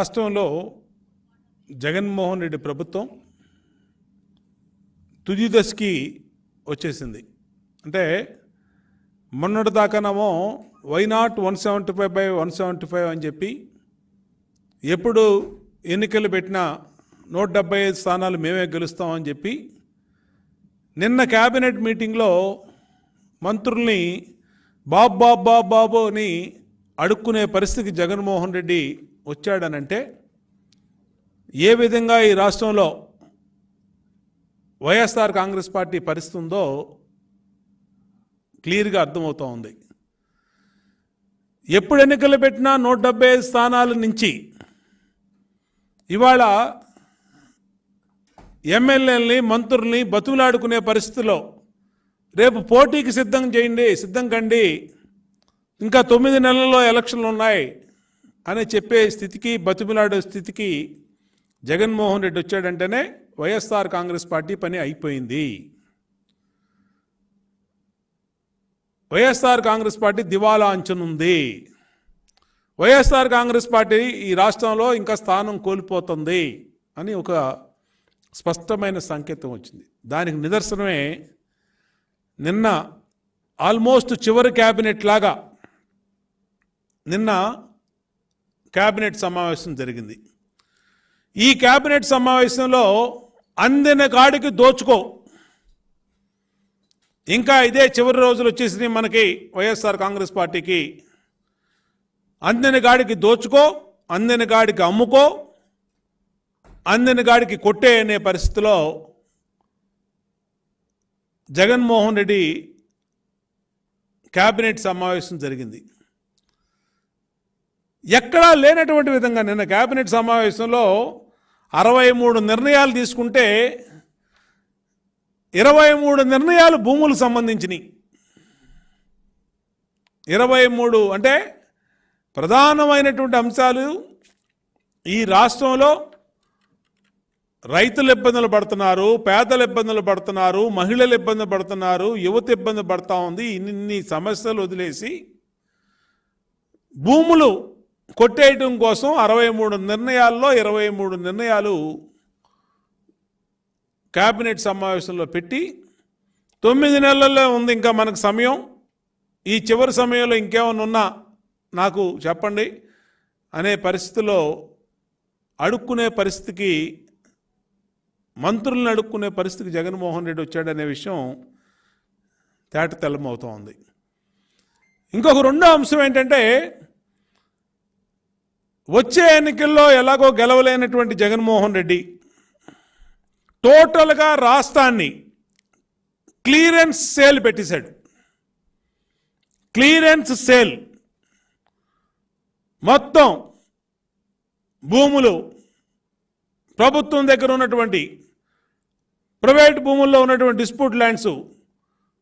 రాష్ట్రంలో జగన్మోహన్ రెడ్డి ప్రభుత్వం తుది దశకి వచ్చేసింది అంటే మొన్నటి దాకానేమో why not one seventy five by one seventy five అని చెప్పి ఎప్పుడు ఎన్నికలు పెట్టినా నూట డెబ్బై ఐదు స్థానాలు మేమే గెలుస్తామని చెప్పి నిన్న క్యాబినెట్ మీటింగ్లో మంత్రుల్ని బాబ్ బాబ్ బాబ్ బాబు అని అడుక్కునే పరిస్థితికి జగన్మోహన్ రెడ్డి వచ్చాడనంటే ఏ విధంగా ఈ రాష్ట్రంలో వైఎస్ఆర్ కాంగ్రెస్ పార్టీ పరిస్తుందో క్లియర్గా అర్థమవుతూ ఉంది ఎప్పుడు ఎన్నికలు పెట్టినా నూట డెబ్బై ఐదు స్థానాల నుంచి ఇవాళ ఎమ్మెల్యేలని మంత్రుల్ని బతుకులాడుకునే పరిస్థితిలో రేపు పోటీకి సిద్ధం చేయండి సిద్ధం కండి ఇంకా తొమ్మిది నెలల్లో ఎలక్షన్లు ఉన్నాయి అని చెప్పే స్థితికి బతిమిలాడే స్థితికి జగన్మోహన్ రెడ్డి వచ్చాడంటేనే వైఎస్ఆర్ కాంగ్రెస్ పార్టీ పని అయిపోయింది వైఎస్ఆర్ కాంగ్రెస్ పార్టీ దివాలా అంచనుంది వైఎస్ఆర్ కాంగ్రెస్ పార్టీ ఈ రాష్ట్రంలో ఇంకా స్థానం కోల్పోతుంది అని ఒక స్పష్టమైన సంకేతం వచ్చింది దానికి నిదర్శనమే నిన్న ఆల్మోస్ట్ చివరి క్యాబినెట్ లాగా నిన్న క్యాబినెట్ సమావేశం జరిగింది ఈ క్యాబినెట్ సమావేశంలో అందిన కాడికి దోచుకో ఇంకా ఇదే చివరి రోజులు వచ్చేసి మనకి వైఎస్ఆర్ కాంగ్రెస్ పార్టీకి అందిన గాడికి దోచుకో అందిన గాడికి అమ్ముకో అందిన గాడికి కొట్టే అనే పరిస్థితిలో జగన్మోహన్ రెడ్డి క్యాబినెట్ సమావేశం జరిగింది ఎక్కడా లేనటువంటి విధంగా నిన్న కేబినెట్ సమావేశంలో అరవై మూడు నిర్ణయాలు తీసుకుంటే ఇరవై మూడు నిర్ణయాలు భూములకు సంబంధించినవి ఇరవై మూడు అంటే ప్రధానమైనటువంటి అంశాలు ఈ రాష్ట్రంలో రైతులు ఇబ్బందులు పడుతున్నారు పేదలు ఇబ్బందులు పడుతున్నారు మహిళలు ఇబ్బంది పడుతున్నారు యువత ఇబ్బంది పడుతూ ఉంది ఇన్ని సమస్యలు వదిలేసి భూములు కొట్టేయటం కోసం అరవై మూడు నిర్ణయాల్లో ఇరవై మూడు నిర్ణయాలు క్యాబినెట్ సమావేశంలో పెట్టి తొమ్మిది నెలల్లో ఉంది ఇంకా మనకు సమయం ఈ చివరి సమయంలో ఇంకేమైనా ఉన్నా నాకు చెప్పండి అనే పరిస్థితిలో అడుక్కునే పరిస్థితికి మంత్రులను అడుక్కునే పరిస్థితికి జగన్మోహన్ రెడ్డి వచ్చాడనే విషయం తేట తెల్లమవుతోంది ఇంకొక రెండో అంశం ఏంటంటే వచ్చే ఎన్నికల్లో ఎలాగో గెలవలేనటువంటి జగన్మోహన్ రెడ్డి టోటల్గా రాష్ట్రాన్ని క్లియరెన్స్ సేల్ పెట్టేశాడు క్లియరెన్స్ సేల్ మొత్తం భూములు ప్రభుత్వం దగ్గర ఉన్నటువంటి ప్రైవేట్ భూముల్లో ఉన్నటువంటి డిస్ప్యూట్ ల్యాండ్స్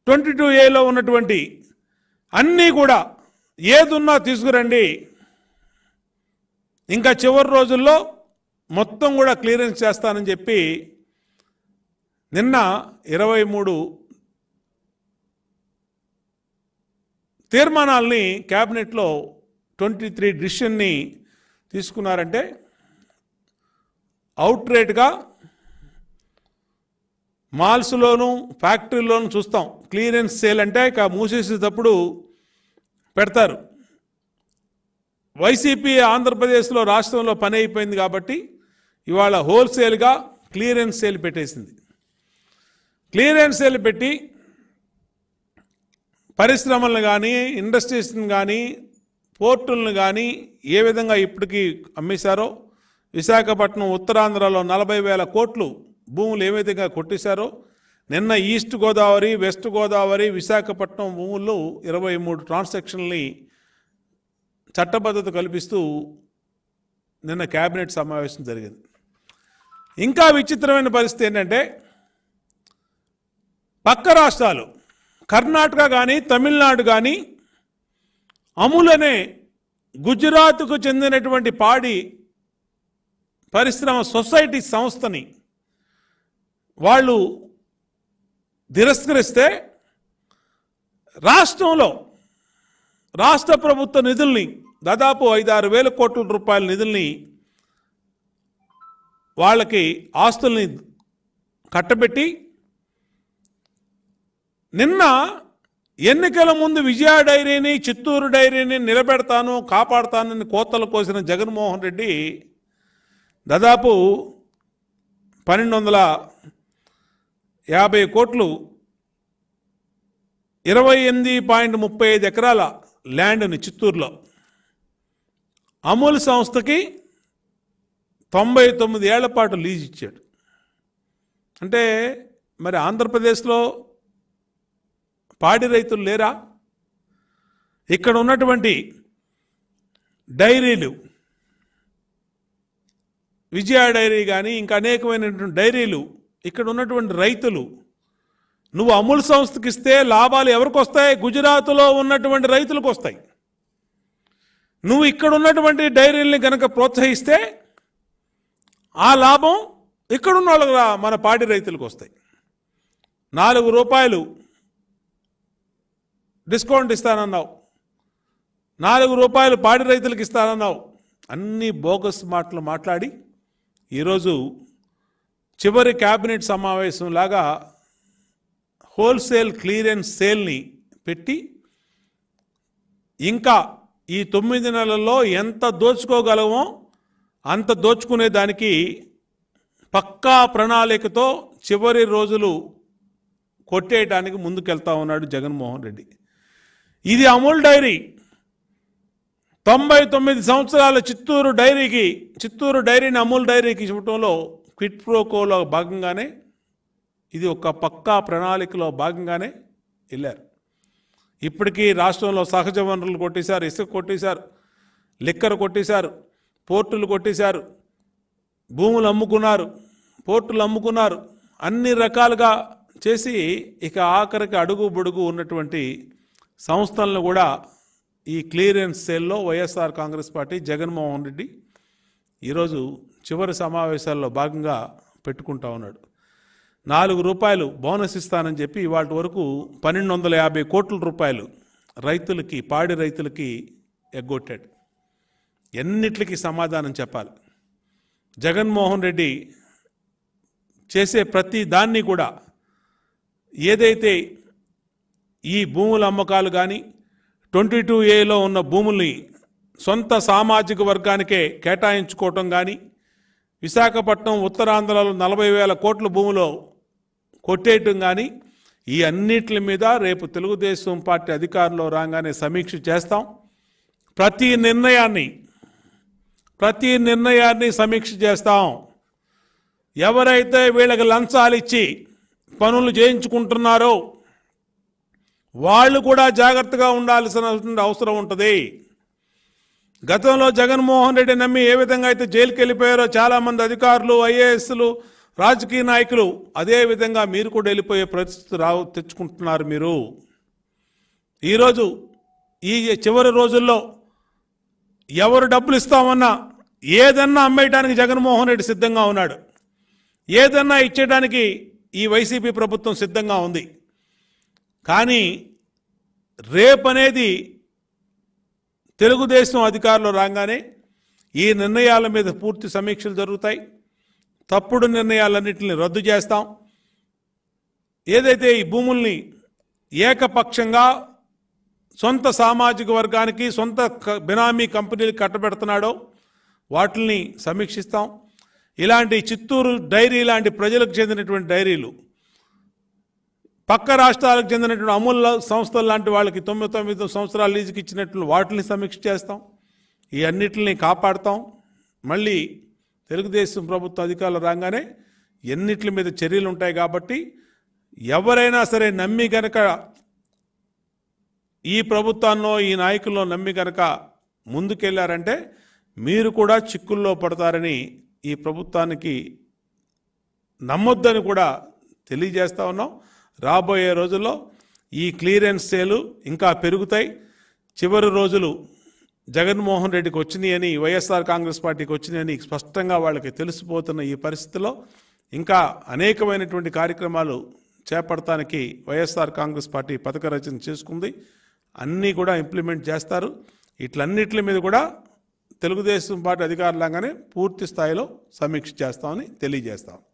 ట్వంటీ టూ ఏలో ఉన్నటువంటి అన్నీ కూడా ఏదున్నా తీసుకురండి ఇంకా చివరి రోజుల్లో మొత్తం కూడా క్లియరెన్స్ చేస్తానని చెప్పి నిన్న ఇరవై మూడు తీర్మానాల్ని క్యాబినెట్లో ట్వంటీ త్రీ డిసిషన్ని తీసుకున్నారంటే అవుట్ రేట్గా మాల్స్లోనూ ఫ్యాక్టరీలోనూ చూస్తాం క్లియరెన్స్ సేల్ అంటే ఇక మూసేసేటప్పుడు పెడతారు వైసీపీ ఆంధ్రప్రదేశ్లో రాష్ట్రంలో పని అయిపోయింది కాబట్టి ఇవాళ హోల్సేల్గా క్లియరెన్స్ సేల్ పెట్టేసింది క్లియరెన్స్ సేల్ పెట్టి పరిశ్రమలను కానీ ఇండస్ట్రీస్ని కానీ పోర్టులను కానీ ఏ విధంగా ఇప్పటికీ అమ్మేశారో విశాఖపట్నం ఉత్తరాంధ్రలో నలభై వేల కోట్లు భూములు ఏ విధంగా కొట్టేశారో నిన్న ఈస్ట్ గోదావరి వెస్ట్ గోదావరి విశాఖపట్నం భూముల్లో ఇరవై మూడు ట్రాన్సాక్షన్లని చట్టబద్ధత కల్పిస్తూ నిన్న కేబినెట్ సమావేశం జరిగింది ఇంకా విచిత్రమైన పరిస్థితి ఏంటంటే పక్క రాష్ట్రాలు కర్ణాటక కానీ తమిళనాడు కానీ అమూల్ అనే గుజరాత్కు చెందినటువంటి పాడి పరిశ్రమ సొసైటీ సంస్థని వాళ్ళు తిరస్కరిస్తే రాష్ట్రంలో రాష్ట్ర ప్రభుత్వ నిధుల్ని దాదాపు ఐదారు వేల కోట్ల రూపాయల నిధుల్ని వాళ్ళకి ఆస్తుల్ని కట్టబెట్టి నిన్న ఎన్నికల ముందు విజయ డైరీని చిత్తూరు డైరీని నిలబెడతాను కాపాడతానని కోతలు కోసిన జగన్మోహన్ రెడ్డి దాదాపు పన్నెండు వందల యాభై కోట్లు ఇరవై ఎనిమిది పాయింట్ ముప్పై ఐదు ఎకరాల ల్యాండ్ని చిత్తూరులో అమూల్ సంస్థకి తొంభై తొమ్మిది ఏళ్ల పాటు లీజ్ ఇచ్చాడు అంటే మరి ఆంధ్రప్రదేశ్లో పాడి రైతులు లేరా ఇక్కడ ఉన్నటువంటి డైరీలు విజయ డైరీ కానీ ఇంకా అనేకమైనటువంటి డైరీలు ఇక్కడ ఉన్నటువంటి రైతులు నువ్వు అమూల్ సంస్థకి ఇస్తే లాభాలు ఎవరికి వస్తాయి గుజరాత్లో ఉన్నటువంటి రైతులకు వస్తాయి నువ్వు ఇక్కడ ఉన్నటువంటి డైరీల్ని కనుక ప్రోత్సహిస్తే ఆ లాభం ఇక్కడున్న వాళ్ళకి మన పాడి రైతులకు వస్తాయి నాలుగు రూపాయలు డిస్కౌంట్ ఇస్తానన్నావు నాలుగు రూపాయలు పాడి రైతులకు ఇస్తానన్నావు అన్ని బోగస్ మాటలు మాట్లాడి ఈరోజు చివరి క్యాబినెట్ సమావేశంలాగా హోల్సేల్ క్లియరెన్స్ సేల్ని పెట్టి ఇంకా ఈ తొమ్మిది నెలల్లో ఎంత దోచుకోగలమో అంత దోచుకునే దానికి పక్కా ప్రణాళికతో చివరి రోజులు కొట్టేయడానికి ముందుకెళ్తా ఉన్నాడు జగన్మోహన్ రెడ్డి ఇది అమూల్ డైరీ తొంభై తొమ్మిది సంవత్సరాల చిత్తూరు డైరీకి చిత్తూరు డైరీని అమూల్ డైరీకి ఇవ్వటంలో క్విట్ ప్రోకోలో భాగంగానే ఇది ఒక పక్కా ప్రణాళికలో భాగంగానే వెళ్ళారు ఇప్పటికీ రాష్ట్రంలో సహజ వనరులు కొట్టేశారు ఇసుక కొట్టేశారు లిక్కర్ కొట్టేశారు పోర్టులు కొట్టేశారు భూములు అమ్ముకున్నారు పోర్టులు అమ్ముకున్నారు అన్ని రకాలుగా చేసి ఇక ఆఖరికి అడుగు బొడుగు ఉన్నటువంటి సంస్థలను కూడా ఈ క్లియరెన్స్ సేల్లో వైఎస్ఆర్ కాంగ్రెస్ పార్టీ జగన్మోహన్ రెడ్డి ఈరోజు చివరి సమావేశాల్లో భాగంగా పెట్టుకుంటా ఉన్నాడు నాలుగు రూపాయలు బోనస్ ఇస్తానని చెప్పి వాటి వరకు పన్నెండు వందల యాభై కోట్ల రూపాయలు రైతులకి పాడి రైతులకి ఎగ్గొట్టాడు ఎన్నిట్లకి సమాధానం చెప్పాలి జగన్మోహన్ రెడ్డి చేసే ప్రతి దాన్ని కూడా ఏదైతే ఈ భూముల అమ్మకాలు కానీ ట్వంటీ టూ ఏలో ఉన్న భూముల్ని సొంత సామాజిక వర్గానికే కేటాయించుకోవటం కానీ విశాఖపట్నం ఉత్తరాంధ్రలో నలభై వేల కోట్ల భూములో కొట్టేయటం కానీ ఈ అన్నిటి మీద రేపు తెలుగుదేశం పార్టీ అధికారంలో రాగానే సమీక్ష చేస్తాం ప్రతి నిర్ణయాన్ని ప్రతి నిర్ణయాన్ని సమీక్ష చేస్తాం ఎవరైతే వీళ్ళకి లంచాలు ఇచ్చి పనులు చేయించుకుంటున్నారో వాళ్ళు కూడా జాగ్రత్తగా ఉండాల్సిన అవసరం ఉంటుంది గతంలో జగన్మోహన్ రెడ్డి నమ్మి ఏ విధంగా అయితే జైలుకి వెళ్ళిపోయారో చాలామంది అధికారులు ఐఏఎస్లు రాజకీయ నాయకులు అదే విధంగా మీరు కూడా వెళ్ళిపోయే పరిస్థితి రావు తెచ్చుకుంటున్నారు మీరు ఈరోజు ఈ చివరి రోజుల్లో ఎవరు డబ్బులు ఇస్తామన్నా ఏదన్నా అమ్మేయడానికి జగన్మోహన్ రెడ్డి సిద్ధంగా ఉన్నాడు ఏదన్నా ఇచ్చేయడానికి ఈ వైసీపీ ప్రభుత్వం సిద్ధంగా ఉంది కానీ రేపనేది తెలుగుదేశం అధికారంలో రాగానే ఈ నిర్ణయాల మీద పూర్తి సమీక్షలు జరుగుతాయి తప్పుడు నిర్ణయాలన్నింటిని రద్దు చేస్తాం ఏదైతే ఈ భూముల్ని ఏకపక్షంగా సొంత సామాజిక వర్గానికి సొంత బినామీ కంపెనీలు కట్టబెడుతున్నాడో వాటిని సమీక్షిస్తాం ఇలాంటి చిత్తూరు డైరీ లాంటి ప్రజలకు చెందినటువంటి డైరీలు పక్క రాష్ట్రాలకు చెందినటువంటి అమూల్ సంస్థలు లాంటి వాళ్ళకి తొమ్మిది తొమ్మిది సంవత్సరాల లీజుకి ఇచ్చినట్లు వాటిని సమీక్ష చేస్తాం ఈ అన్నిటిని కాపాడతాం మళ్ళీ తెలుగుదేశం ప్రభుత్వ అధికారులు రాగానే ఎన్నిట్ల మీద చర్యలు ఉంటాయి కాబట్టి ఎవరైనా సరే నమ్మి గనక ఈ ప్రభుత్వాన్నో ఈ నాయకుల్లో నమ్మి గనక ముందుకెళ్లారంటే మీరు కూడా చిక్కుల్లో పడతారని ఈ ప్రభుత్వానికి నమ్మొద్దని కూడా తెలియజేస్తా ఉన్నాం రాబోయే రోజుల్లో ఈ క్లియరెన్స్ సేలు ఇంకా పెరుగుతాయి చివరి రోజులు జగన్మోహన్ రెడ్డికి వచ్చినాయి అని వైఎస్ఆర్ కాంగ్రెస్ పార్టీకి వచ్చినాయి అని స్పష్టంగా వాళ్ళకి తెలిసిపోతున్న ఈ పరిస్థితిలో ఇంకా అనేకమైనటువంటి కార్యక్రమాలు చేపడటానికి వైఎస్ఆర్ కాంగ్రెస్ పార్టీ పథక రచన చేసుకుంది అన్నీ కూడా ఇంప్లిమెంట్ చేస్తారు ఇట్లన్నిటి మీద కూడా తెలుగుదేశం పార్టీ అధికారులంగానే పూర్తి స్థాయిలో సమీక్ష చేస్తామని తెలియజేస్తాం